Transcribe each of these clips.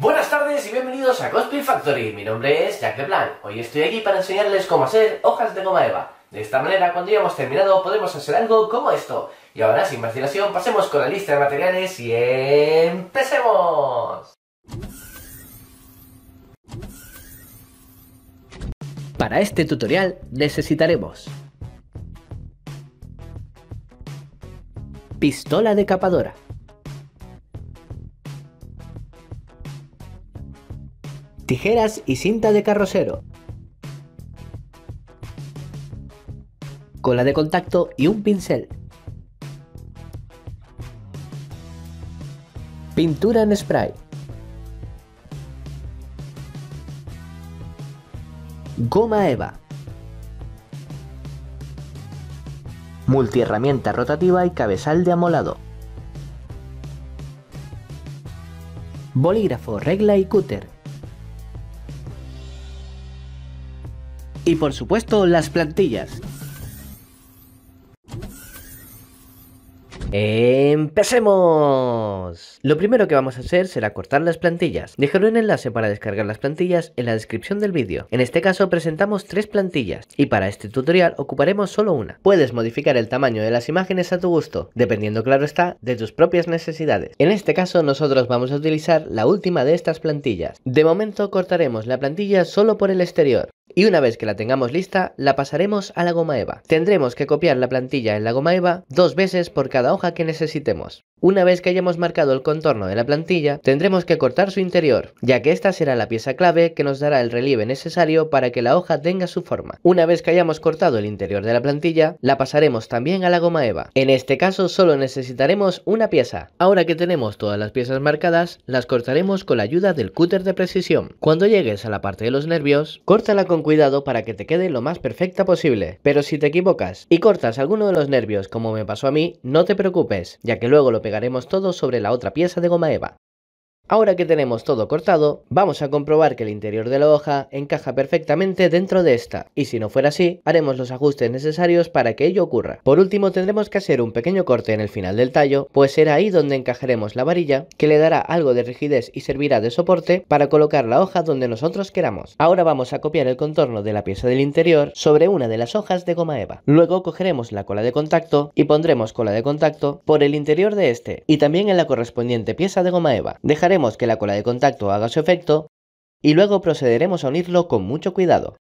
Buenas tardes y bienvenidos a Cosplay Factory. Mi nombre es Jack LeBlanc. Hoy estoy aquí para enseñarles cómo hacer hojas de goma eva. De esta manera, cuando hayamos terminado, podemos hacer algo como esto. Y ahora, sin más dilación, pasemos con la lista de materiales y empecemos. Para este tutorial necesitaremos Pistola decapadora. Tijeras y cinta de carrocero. Cola de contacto y un pincel. Pintura en spray. Goma Eva. multiherramienta rotativa y cabezal de amolado. Bolígrafo, regla y cúter. Y por supuesto las plantillas. ¡Empecemos! Lo primero que vamos a hacer será cortar las plantillas. Dejaré un enlace para descargar las plantillas en la descripción del vídeo. En este caso presentamos tres plantillas y para este tutorial ocuparemos solo una. Puedes modificar el tamaño de las imágenes a tu gusto, dependiendo claro está de tus propias necesidades. En este caso nosotros vamos a utilizar la última de estas plantillas. De momento cortaremos la plantilla solo por el exterior. Y una vez que la tengamos lista, la pasaremos a la goma eva. Tendremos que copiar la plantilla en la goma eva dos veces por cada hoja que necesitemos. Una vez que hayamos marcado el contorno de la plantilla, tendremos que cortar su interior, ya que esta será la pieza clave que nos dará el relieve necesario para que la hoja tenga su forma. Una vez que hayamos cortado el interior de la plantilla, la pasaremos también a la goma eva. En este caso solo necesitaremos una pieza. Ahora que tenemos todas las piezas marcadas, las cortaremos con la ayuda del cúter de precisión. Cuando llegues a la parte de los nervios, córtala con cuidado para que te quede lo más perfecta posible. Pero si te equivocas y cortas alguno de los nervios como me pasó a mí, no te preocupes, ya que luego lo Llegaremos todo sobre la otra pieza de goma eva. Ahora que tenemos todo cortado, vamos a comprobar que el interior de la hoja encaja perfectamente dentro de esta, y si no fuera así, haremos los ajustes necesarios para que ello ocurra. Por último tendremos que hacer un pequeño corte en el final del tallo, pues será ahí donde encajaremos la varilla, que le dará algo de rigidez y servirá de soporte para colocar la hoja donde nosotros queramos. Ahora vamos a copiar el contorno de la pieza del interior sobre una de las hojas de goma eva. Luego cogeremos la cola de contacto y pondremos cola de contacto por el interior de este, y también en la correspondiente pieza de goma eva. Dejaremos que la cola de contacto haga su efecto y luego procederemos a unirlo con mucho cuidado.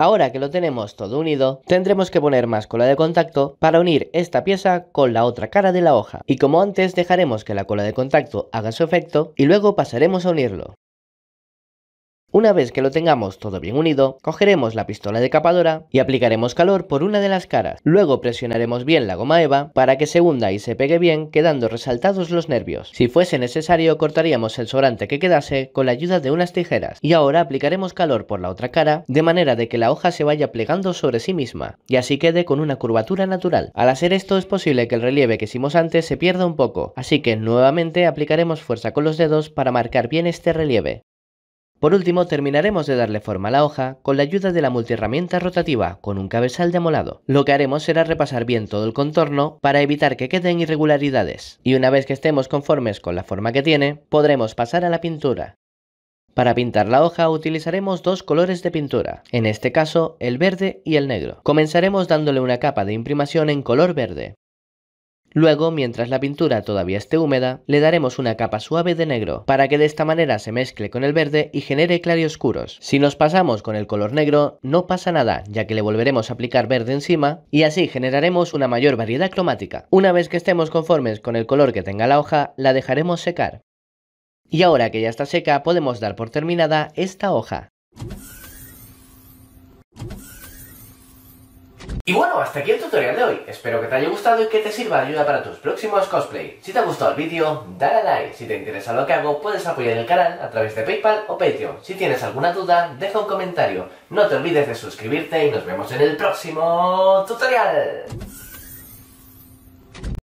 Ahora que lo tenemos todo unido, tendremos que poner más cola de contacto para unir esta pieza con la otra cara de la hoja. Y como antes dejaremos que la cola de contacto haga su efecto y luego pasaremos a unirlo. Una vez que lo tengamos todo bien unido, cogeremos la pistola de capadora y aplicaremos calor por una de las caras. Luego presionaremos bien la goma eva para que se hunda y se pegue bien quedando resaltados los nervios. Si fuese necesario cortaríamos el sobrante que quedase con la ayuda de unas tijeras. Y ahora aplicaremos calor por la otra cara de manera de que la hoja se vaya plegando sobre sí misma y así quede con una curvatura natural. Al hacer esto es posible que el relieve que hicimos antes se pierda un poco, así que nuevamente aplicaremos fuerza con los dedos para marcar bien este relieve. Por último, terminaremos de darle forma a la hoja con la ayuda de la multiherramienta rotativa con un cabezal demolado. Lo que haremos será repasar bien todo el contorno para evitar que queden irregularidades. Y una vez que estemos conformes con la forma que tiene, podremos pasar a la pintura. Para pintar la hoja utilizaremos dos colores de pintura, en este caso el verde y el negro. Comenzaremos dándole una capa de imprimación en color verde. Luego, mientras la pintura todavía esté húmeda, le daremos una capa suave de negro, para que de esta manera se mezcle con el verde y genere claroscuros. Si nos pasamos con el color negro, no pasa nada, ya que le volveremos a aplicar verde encima, y así generaremos una mayor variedad cromática. Una vez que estemos conformes con el color que tenga la hoja, la dejaremos secar. Y ahora que ya está seca, podemos dar por terminada esta hoja. Y bueno, hasta aquí el tutorial de hoy. Espero que te haya gustado y que te sirva de ayuda para tus próximos cosplay. Si te ha gustado el vídeo, dale a like. Si te interesa lo que hago, puedes apoyar el canal a través de Paypal o Patreon. Si tienes alguna duda, deja un comentario. No te olvides de suscribirte y nos vemos en el próximo tutorial.